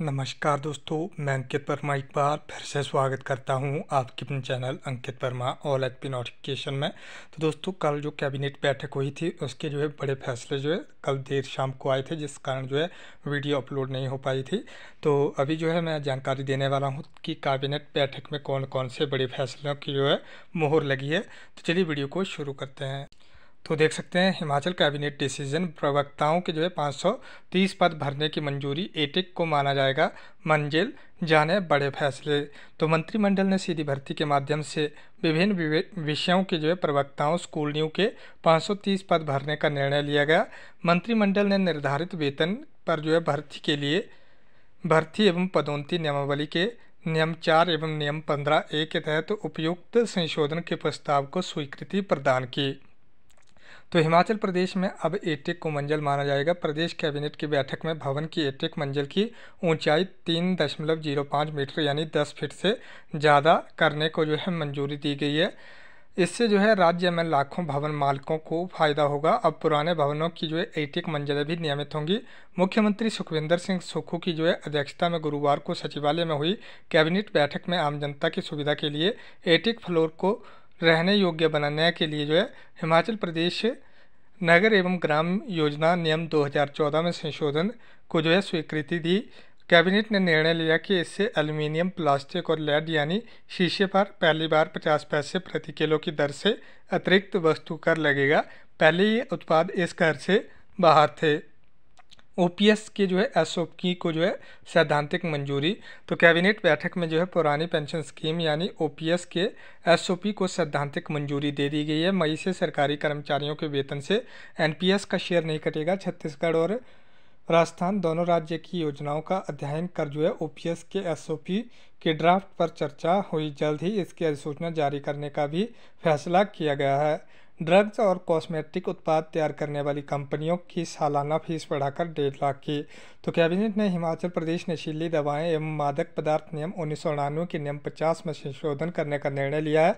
नमस्कार दोस्तों मैं अंकित वर्मा एक बार फिर से स्वागत करता हूं आपके अपने channel Ankit Verma all H P notification में तो दोस्तों कल जो कैबिनेट बैठक हुई थी उसके जो है बड़े फैसले जो है कल देर शाम को आए थे जिस कारण जो है वीडियो अपलोड नहीं हो पाई थी तो अभी जो है मैं जानकारी देने वाला हूँ कि कैबिनेट बैठक में कौन कौन से बड़े फैसलों की जो है मोहर लगी है तो चलिए वीडियो को शुरू करते हैं तो देख सकते हैं हिमाचल कैबिनेट डिसीजन प्रवक्ताओं के जो है 530 पद भरने की मंजूरी एटेक को माना जाएगा मंजिल जाने बड़े फैसले तो मंत्रिमंडल ने सीधी भर्ती के माध्यम से विभिन्न विषयों के जो है प्रवक्ताओं स्कूल न्यू के 530 पद भरने का निर्णय लिया गया मंत्रिमंडल ने निर्धारित वेतन पर जो है भर्ती के लिए भर्ती एवं पदोन्नति नियमावली के नियम चार एवं नियम पंद्रह ए के तहत उपयुक्त संशोधन के प्रस्ताव को स्वीकृति प्रदान की तो हिमाचल प्रदेश में अब एटेक को मंजिल माना जाएगा प्रदेश कैबिनेट की बैठक में भवन की एटेक मंजिल की ऊंचाई तीन दशमलव जीरो पाँच मीटर यानी दस फीट से ज़्यादा करने को जो है मंजूरी दी गई है इससे जो है राज्य में लाखों भवन मालिकों को फायदा होगा अब पुराने भवनों की जो है एटेक मंजिलें भी नियमित होंगी मुख्यमंत्री सुखविंदर सिंह सुक्खू की जो है अध्यक्षता में गुरुवार को सचिवालय में हुई कैबिनेट बैठक में आम जनता की सुविधा के लिए एटेक फ्लोर को रहने योग्य बनाने के लिए जो है हिमाचल प्रदेश नगर एवं ग्राम योजना नियम 2014 में संशोधन को जो है स्वीकृति दी कैबिनेट ने निर्णय लिया कि इससे एल्युमिनियम प्लास्टिक और लेड यानी शीशे पर पहली बार 50 पैसे प्रति किलो की दर से अतिरिक्त वस्तु कर लगेगा पहले ये उत्पाद इस कर से बाहर थे ओ के जो है एस को जो है सैद्धांतिक मंजूरी तो कैबिनेट बैठक में जो है पुरानी पेंशन स्कीम यानी ओ के एस को सैद्धांतिक मंजूरी दे दी गई है मई से सरकारी कर्मचारियों के वेतन से एन का शेयर नहीं कटेगा छत्तीसगढ़ और राजस्थान दोनों राज्य की योजनाओं का अध्ययन कर जो है ओ के एस के ड्राफ्ट पर चर्चा हुई जल्द ही इसकी अधिसूचना जारी करने का भी फैसला किया गया है ड्रग्स और कॉस्मेटिक उत्पाद तैयार करने वाली कंपनियों की सालाना फीस बढ़ाकर डेढ़ लाख की तो कैबिनेट ने हिमाचल प्रदेश नशीली दवाएं एवं मादक पदार्थ नियम उन्नीस के नियम 50 में संशोधन करने का निर्णय लिया है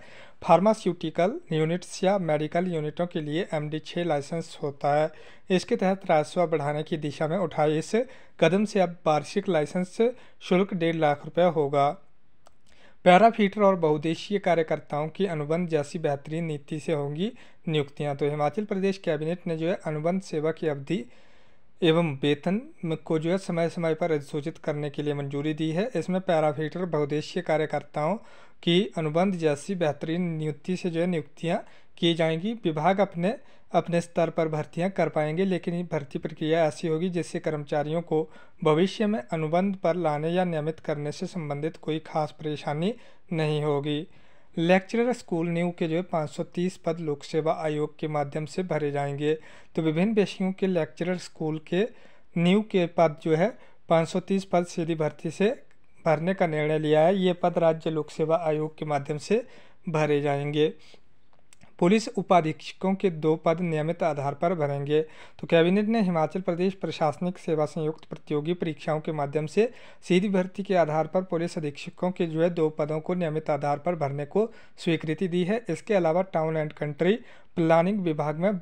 फार्मास्यूटिकल यूनिट्स या मेडिकल यूनिटों के लिए एम डी छः लाइसेंस होता है इसके तहत राजस्व बढ़ाने की दिशा में उठाए इस कदम से अब वार्षिक लाइसेंस शुल्क डेढ़ लाख रुपये होगा पैराफीटर और बहुदेशीय कार्यकर्ताओं की अनुबंध जैसी बेहतरीन नीति से होंगी नियुक्तियां तो हिमाचल प्रदेश कैबिनेट ने जो है अनुबंध सेवा की अवधि एवं वेतन को जो है समय समय पर अधिसूचित करने के लिए मंजूरी दी है इसमें पैराफीटर बहुदेशीय कार्यकर्ताओं की अनुबंध जैसी बेहतरीन नियुक्ति से जो है नियुक्तियाँ की जाएंगी विभाग अपने अपने स्तर पर भर्तियां कर पाएंगे लेकिन भर्ती प्रक्रिया ऐसी होगी जिससे कर्मचारियों को भविष्य में अनुबंध पर लाने या नियमित करने से संबंधित कोई खास परेशानी नहीं होगी लेक्चरर स्कूल न्यू के जो है पाँच पद लोक सेवा आयोग के माध्यम से भरे जाएंगे तो विभिन्न पेशियों के लेक्चरर स्कूल के न्यू के पद जो है 530 पद सीधी भर्ती से भरने का निर्णय लिया है ये पद राज्य लोक सेवा आयोग के माध्यम से भरे जाएंगे पुलिस उपाधीक्षकों के दो पद नियमित आधार पर भरेंगे तो कैबिनेट ने हिमाचल प्रदेश प्रशासनिक सेवा संयुक्त प्रतियोगी परीक्षाओं के माध्यम से सीधी भर्ती के आधार पर पुलिस अधीक्षकों के जो है दो पदों को नियमित आधार पर भरने को स्वीकृति दी है इसके अलावा टाउन एंड कंट्री प्लानिंग विभाग में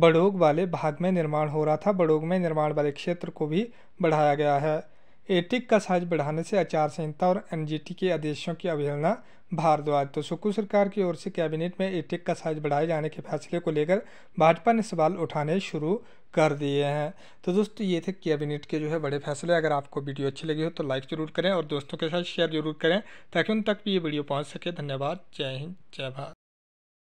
बड़ोग वाले भाग में निर्माण हो रहा था बड़ोग में निर्माण वाले क्षेत्र को भी बढ़ाया गया है एटिक का साइज बढ़ाने से आचार संहिता और एनजीटी के आदेशों की अवहेलना भारद्वाज तो सुक्कू सरकार की ओर से कैबिनेट में एटेक का साइज बढ़ाए जाने के फैसले को लेकर भाजपा ने सवाल उठाने शुरू कर दिए हैं तो दोस्तों ये थे कैबिनेट के जो है बड़े फैसले अगर आपको वीडियो अच्छी लगी हो तो लाइक जरूर करें और दोस्तों के साथ शेयर जरूर करें ताकि उन तक भी ये वीडियो पहुँच सके धन्यवाद जय हिंद जय भारत